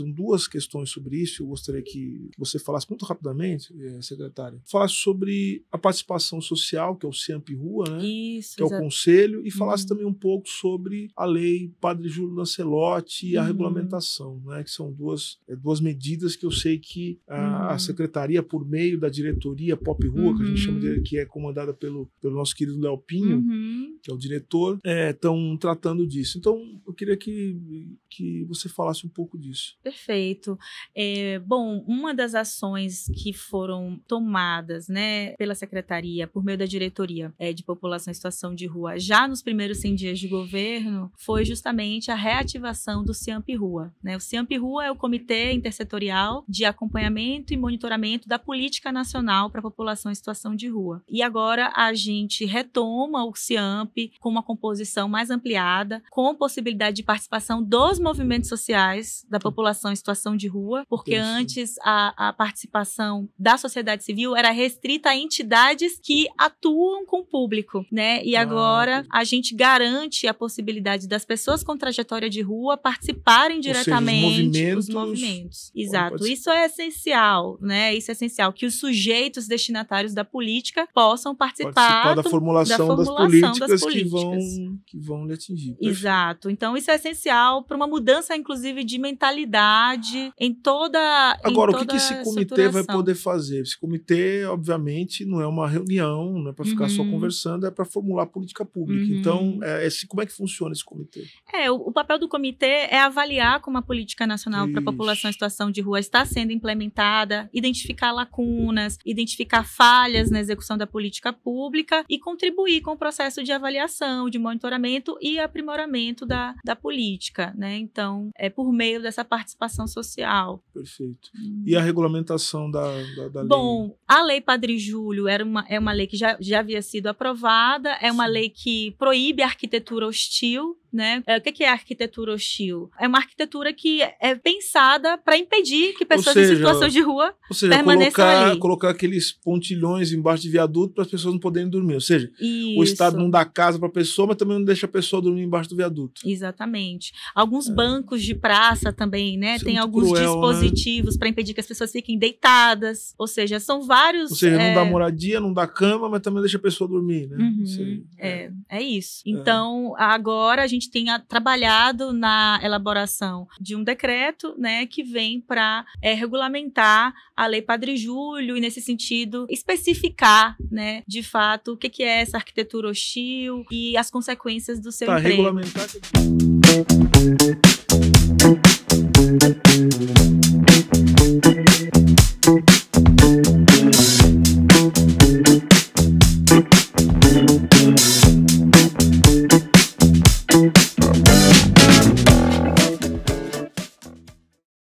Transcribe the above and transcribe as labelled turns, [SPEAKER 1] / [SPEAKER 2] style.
[SPEAKER 1] São então, duas questões sobre isso. Eu gostaria que você falasse muito rapidamente, eh, secretária. Falasse sobre a participação social, que é o CAMP Rua, né? Isso, que é o conselho, e falasse uhum. também um pouco sobre a lei Padre Júlio Lancelotti e a uhum. regulamentação, né? Que são duas, eh, duas medidas que eu sei que a, uhum. a secretaria, por meio da diretoria Pop Rua, que a gente chama de, uhum. que é comandada pelo, pelo nosso querido Léo Pinho, uhum. que é o diretor, estão eh, é, tratando disso. Então, eu queria que, que você falasse um pouco disso
[SPEAKER 2] perfeito. É, bom, uma das ações que foram tomadas né, pela secretaria, por meio da diretoria é, de população em situação de rua, já nos primeiros 100 dias de governo, foi justamente a reativação do Ciamp Rua. Né? O Ciamp Rua é o Comitê Intersetorial de Acompanhamento e Monitoramento da Política Nacional para a População em Situação de Rua. E agora a gente retoma o Ciamp com uma composição mais ampliada, com possibilidade de participação dos movimentos sociais da população população em situação de rua, porque Isso. antes a, a participação da sociedade civil era restrita a entidades que atuam com o público, né? E agora ah, a gente garante a possibilidade das pessoas com trajetória de rua participarem diretamente seja, os movimentos. Os movimentos. Exato. Isso é essencial, né? Isso é essencial que os sujeitos destinatários da política possam participar, participar da, formulação da, formulação das políticas, das políticas.
[SPEAKER 1] que vão que vão lhe atingir.
[SPEAKER 2] Exato. Então isso é essencial para uma mudança inclusive de mentalidade comunidade, em toda. Agora, em toda o que, que esse comitê vai poder
[SPEAKER 1] fazer? Esse comitê, obviamente, não é uma reunião, não é para ficar uhum. só conversando, é para formular política pública. Uhum. Então, é, é, esse, como é que funciona esse comitê?
[SPEAKER 2] É, o, o, papel do comitê é avaliar como a política nacional para a população em situação de rua está sendo implementada, identificar lacunas, identificar falhas na execução da política pública e contribuir com o processo de avaliação, de monitoramento e aprimoramento da, da política. Né? Então, é por meio dessa participação participação social.
[SPEAKER 1] Perfeito. Hum. E a regulamentação da, da, da lei? Bom,
[SPEAKER 2] a Lei Padre Júlio era uma, é uma lei que já, já havia sido aprovada, é uma Sim. lei que proíbe a arquitetura hostil, né? É, o que é arquitetura hostil? É uma arquitetura que é pensada para impedir que pessoas seja, em situação de rua ou seja, permaneçam colocar, ali.
[SPEAKER 1] colocar aqueles pontilhões embaixo de viaduto para as pessoas não poderem dormir. Ou seja, Isso. o Estado não dá casa para a pessoa, mas também não deixa a pessoa dormir embaixo do viaduto.
[SPEAKER 2] Exatamente. Alguns é. bancos de praça também, né? Isso é Tem é alguns cruel, né? dispositivos né? para impedir que as pessoas fiquem deitadas. Ou seja, são vários. Ou seja, não dá é,
[SPEAKER 1] moradia, não dá cama, mas também deixa a pessoa dormir, né? Uhum. Seja,
[SPEAKER 2] é. é isso. Então, agora a gente gente tenha trabalhado na elaboração de um decreto, né, que vem para é, regulamentar a Lei Padre Júlio e, nesse sentido, especificar, né, de fato, o que, que é essa arquitetura hostil e as consequências do seu tá, emprego. Regulamentar...